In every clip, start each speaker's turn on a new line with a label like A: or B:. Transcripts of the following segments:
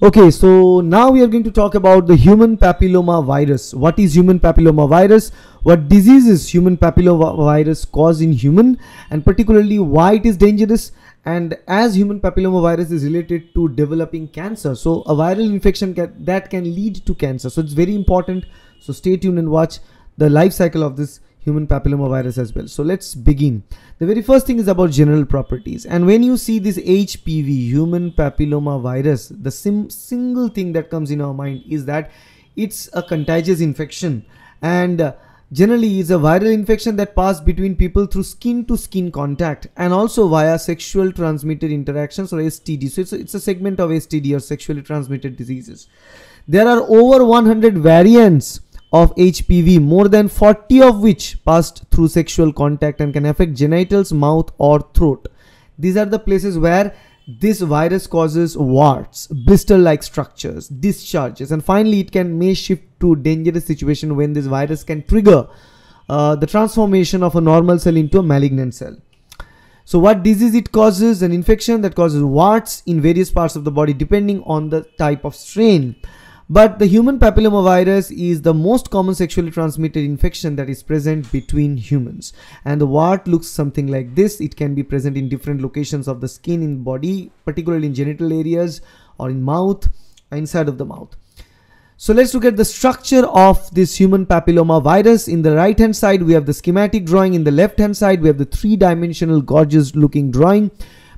A: Okay, so now we are going to talk about the human papilloma virus. What is human papilloma virus? What diseases human papilloma virus cause in human and particularly why it is dangerous and as human papilloma virus is related to developing cancer. So a viral infection can, that can lead to cancer. So it's very important. So stay tuned and watch the life cycle of this human papillomavirus as well. So let's begin. The very first thing is about general properties. And when you see this HPV, human papillomavirus, the sim single thing that comes in our mind is that it's a contagious infection. And uh, generally is a viral infection that passed between people through skin to skin contact and also via sexual transmitted interactions or STD. So it's a, it's a segment of STD or sexually transmitted diseases. There are over 100 variants of HPV, more than 40 of which passed through sexual contact and can affect genitals, mouth or throat. These are the places where this virus causes warts, blister-like structures, discharges, and finally it can may shift to dangerous situation when this virus can trigger uh, the transformation of a normal cell into a malignant cell. So what disease it causes? An infection that causes warts in various parts of the body depending on the type of strain. But the human papillomavirus is the most common sexually transmitted infection that is present between humans. And the wart looks something like this. It can be present in different locations of the skin in body, particularly in genital areas or in mouth, inside of the mouth. So let's look at the structure of this human papilloma virus. In the right hand side, we have the schematic drawing. In the left hand side, we have the three dimensional gorgeous looking drawing.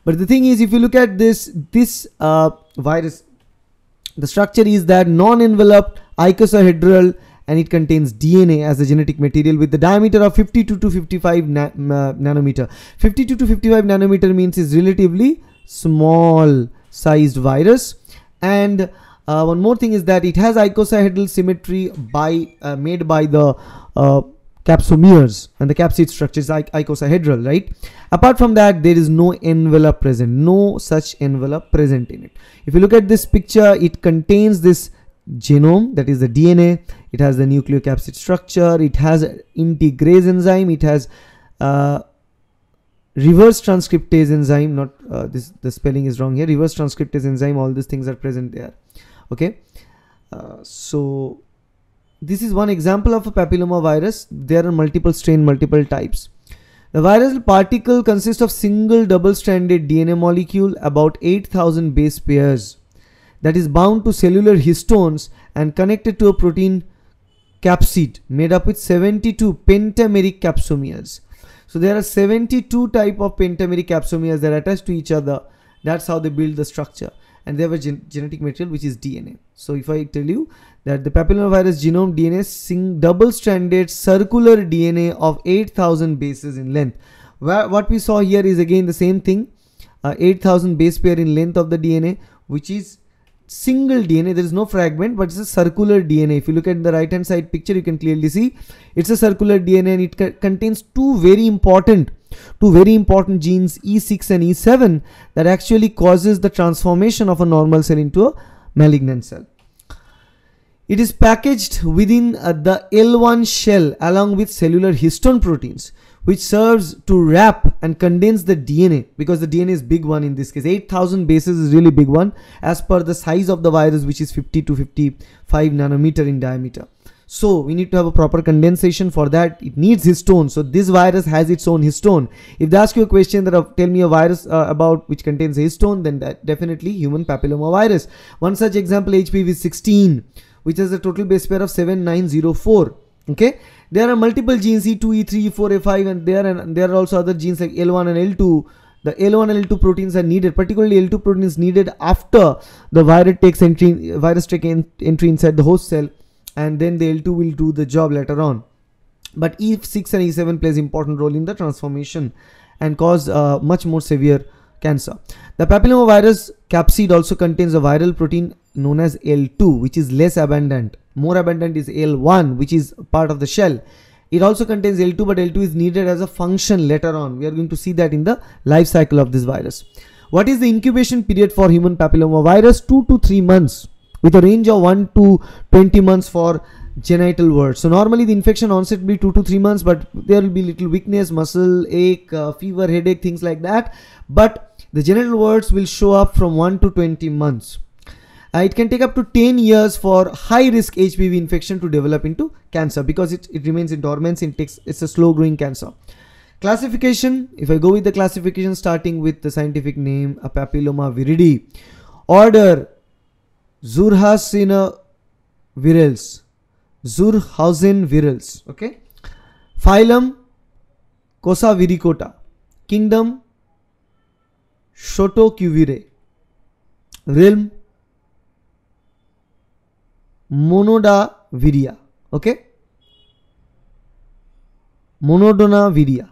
A: But the thing is, if you look at this, this uh, virus the structure is that non-enveloped icosahedral and it contains DNA as a genetic material with the diameter of 52 to 55 na uh, nanometer. 52 to 55 nanometer means is relatively small sized virus and uh, one more thing is that it has icosahedral symmetry by uh, made by the uh, capsomeres and the capsid structure is like icosahedral right apart from that there is no envelope present no such envelope present in it if you look at this picture it contains this genome that is the dna it has the nucleocapsid structure it has integrase enzyme it has uh, reverse transcriptase enzyme not uh, this the spelling is wrong here reverse transcriptase enzyme all these things are present there okay uh, so this is one example of a papilloma virus. There are multiple strain, multiple types. The viral particle consists of single double-stranded DNA molecule, about 8000 base pairs, that is bound to cellular histones and connected to a protein capsid made up with 72 pentameric capsomeres. So there are 72 type of pentameric capsomeres that are attached to each other. That's how they build the structure and they have a gen genetic material which is DNA. So if I tell you that the papillomavirus genome DNA sing double-stranded circular DNA of 8000 bases in length. Where, what we saw here is again the same thing, uh, 8000 base pair in length of the DNA which is single DNA. There is no fragment, but it's a circular DNA. If you look at the right hand side picture, you can clearly see it's a circular DNA and it contains two very important two very important genes E6 and E7 that actually causes the transformation of a normal cell into a malignant cell. It is packaged within uh, the L1 shell along with cellular histone proteins which serves to wrap and condense the DNA because the DNA is big one in this case 8000 bases is really big one as per the size of the virus which is 50 to 55 nanometer in diameter. So we need to have a proper condensation for that. It needs histone. So this virus has its own histone. If they ask you a question that uh, tell me a virus uh, about which contains histone, then that definitely human papillomavirus. One such example HPV 16 which has a total base pair of 7904 okay there are multiple genes e2 e3 e4 e5 and there and there are also other genes like l1 and l2 the L1 and L2 proteins are needed, particularly L2 protein is needed after the virus takes entry, virus take entry inside the host cell, and then the L2 will do the job later on. But E6 and E7 plays important role in the transformation and cause uh, much more severe cancer. The papillomavirus capsid also contains a viral protein known as L2 which is less abundant. More abundant is L1 which is part of the shell. It also contains L2 but L2 is needed as a function later on. We are going to see that in the life cycle of this virus. What is the incubation period for human papillomavirus? 2 to 3 months with a range of 1 to 20 months for genital warts. So normally the infection onset will be 2 to 3 months but there will be little weakness, muscle ache, uh, fever, headache, things like that. But the genital warts will show up from 1 to 20 months. Uh, it can take up to 10 years for high risk HPV infection to develop into cancer because it, it remains in dormancy It takes, it's a slow growing cancer. Classification, if I go with the classification starting with the scientific name uh, Papilloma viridi, order Zurhasina virils, Zurhausen virils, okay? Phylum viricota kingdom Shotoquivirae, realm monodaviria okay monodonaviria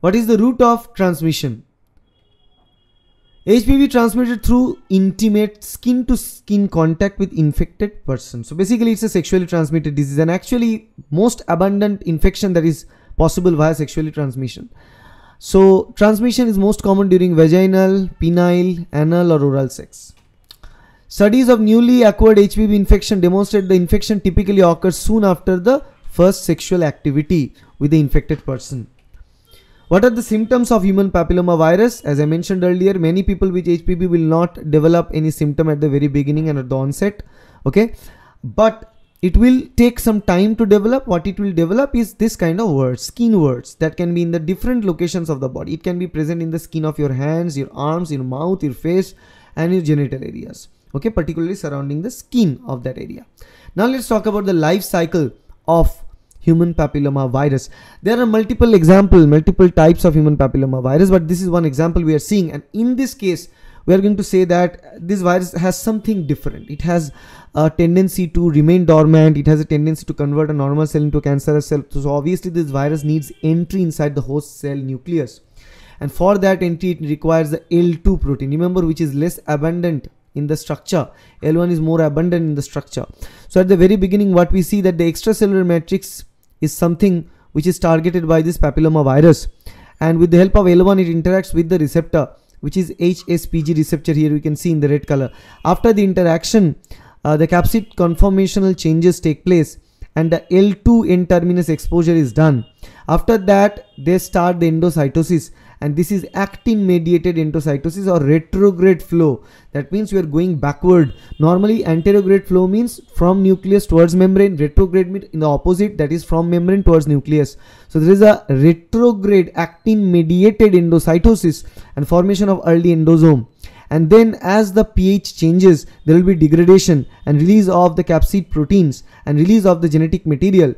A: what is the route of transmission HPV transmitted through intimate skin to skin contact with infected person. So basically it's a sexually transmitted disease and actually most abundant infection that is possible via sexually transmission. So transmission is most common during vaginal, penile, anal or oral sex. Studies of newly acquired HPV infection demonstrate the infection typically occurs soon after the first sexual activity with the infected person. What are the symptoms of human papilloma virus? As I mentioned earlier, many people with HPV will not develop any symptom at the very beginning and at the onset. Okay, but it will take some time to develop. What it will develop is this kind of words, skin words that can be in the different locations of the body. It can be present in the skin of your hands, your arms, your mouth, your face, and your genital areas okay particularly surrounding the skin of that area now let's talk about the life cycle of human papilloma virus there are multiple examples multiple types of human papilloma virus but this is one example we are seeing and in this case we are going to say that this virus has something different it has a tendency to remain dormant it has a tendency to convert a normal cell into a cancerous cell so obviously this virus needs entry inside the host cell nucleus and for that entry it requires the L2 protein remember which is less abundant in the structure L1 is more abundant in the structure so at the very beginning what we see that the extracellular matrix is something which is targeted by this papilloma virus and with the help of L1 it interacts with the receptor which is HSPG receptor here we can see in the red color after the interaction uh, the capsid conformational changes take place and the L2 N terminus exposure is done after that they start the endocytosis and this is actin mediated endocytosis or retrograde flow that means you are going backward normally anterograde flow means from nucleus towards membrane retrograde means in the opposite that is from membrane towards nucleus so there is a retrograde actin mediated endocytosis and formation of early endosome and then as the pH changes there will be degradation and release of the capsid proteins and release of the genetic material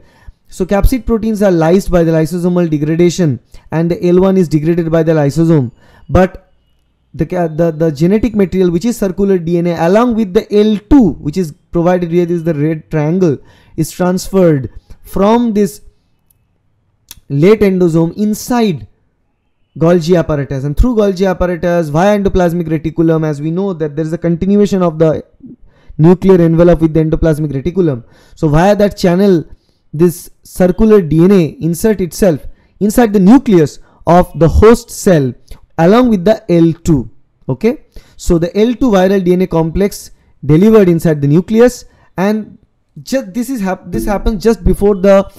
A: so capsid proteins are lysed by the lysosomal degradation and the L1 is degraded by the lysosome. But the, the, the genetic material which is circular DNA along with the L2 which is provided this the red triangle is transferred from this late endosome inside Golgi apparatus and through Golgi apparatus via endoplasmic reticulum as we know that there is a continuation of the nuclear envelope with the endoplasmic reticulum. So via that channel this circular DNA insert itself inside the nucleus of the host cell along with the L2 okay so the L2 viral DNA complex delivered inside the nucleus and just this is hap this happens just before the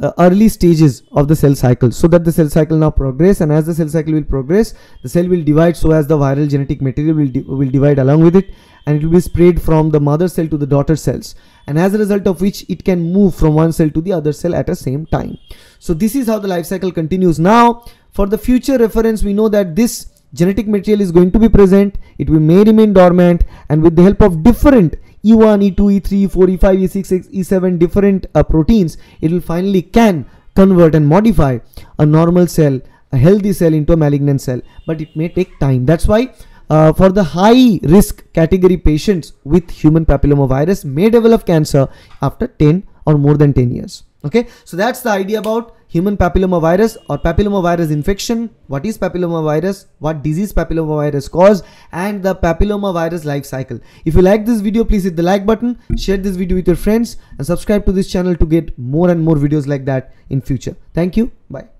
A: uh, early stages of the cell cycle so that the cell cycle now progress and as the cell cycle will progress the cell will divide so as the viral genetic material will, di will divide along with it and it will be spread from the mother cell to the daughter cells and as a result of which it can move from one cell to the other cell at the same time so this is how the life cycle continues now for the future reference we know that this genetic material is going to be present it will may remain dormant and with the help of different E1, E2, E3, E4, E5, E6, E7 different uh, proteins, it will finally can convert and modify a normal cell, a healthy cell into a malignant cell. But it may take time. That's why uh, for the high risk category patients with human papillomavirus may develop cancer after 10 or more than 10 years. Okay, so that's the idea about human papillomavirus or papillomavirus infection, what is papillomavirus, what disease papillomavirus cause and the papillomavirus life cycle. If you like this video, please hit the like button, share this video with your friends and subscribe to this channel to get more and more videos like that in future. Thank you. Bye.